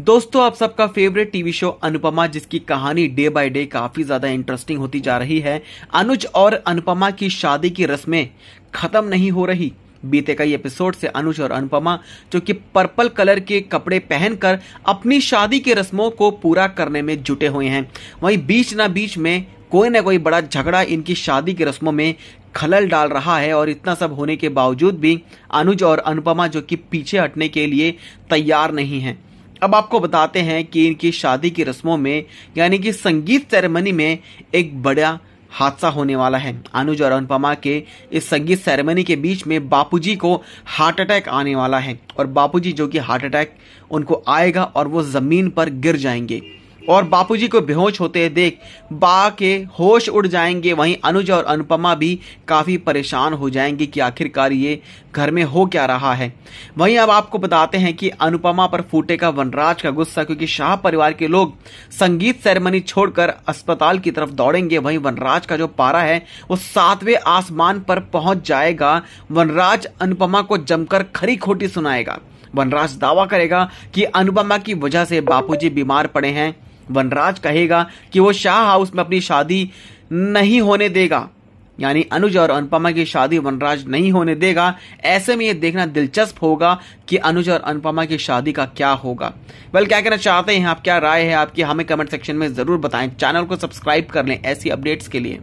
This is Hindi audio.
दोस्तों आप सबका फेवरेट टीवी शो अनुपमा जिसकी कहानी डे बाय डे काफी ज्यादा इंटरेस्टिंग होती जा रही है अनुज और अनुपमा की शादी की रस्में खत्म नहीं हो रही बीते कई एपिसोड से अनुज और अनुपमा जो कि पर्पल कलर के कपड़े पहनकर अपनी शादी की रस्मों को पूरा करने में जुटे हुए हैं वहीं बीच ना बीच में कोई ना कोई बड़ा झगड़ा इनकी शादी की रस्मों में खलल डाल रहा है और इतना सब होने के बावजूद भी अनुज और अनुपमा जो कि पीछे हटने के लिए तैयार नहीं है अब आपको बताते हैं कि इनकी शादी की रस्मों में यानी कि संगीत सेरेमनी में एक बड़ा हादसा होने वाला है अनुज और अनुपमा के इस संगीत सेरेमनी के बीच में बापूजी को हार्ट अटैक आने वाला है और बापूजी जो कि हार्ट अटैक उनको आएगा और वो ज़मीन पर गिर जाएंगे और बापूजी को बेहोश होते देख बा के होश उड़ जाएंगे वहीं अनुज और अनुपमा भी काफ़ी परेशान हो जाएंगे कि आखिरकार ये घर में हो क्या रहा है वहीं अब आपको बताते हैं कि अनुपमा पर फूटे का वनराज का गुस्सा क्योंकि शाह परिवार के लोग संगीत सेरेमनी छोड़कर अस्पताल की तरफ दौड़ेंगे वहीं वनराज का जो पारा है वो सातवें आसमान पर पहुंच जाएगा वनराज अनुपमा को जमकर खरी खोटी सुनाएगा वनराज दावा करेगा कि अनुपमा की वजह से बापूजी बीमार पड़े हैं वनराज कहेगा कि वो शाह हाउस में अपनी शादी नहीं होने देगा यानी अनुज और अनुपमा की शादी वनराज नहीं होने देगा ऐसे में ये देखना दिलचस्प होगा कि अनुज और अनुपमा की शादी का क्या होगा वेल क्या कहना चाहते हैं आप क्या राय है आपकी हमें कमेंट सेक्शन में जरूर बताएं चैनल को सब्सक्राइब कर लें ऐसी अपडेट्स के लिए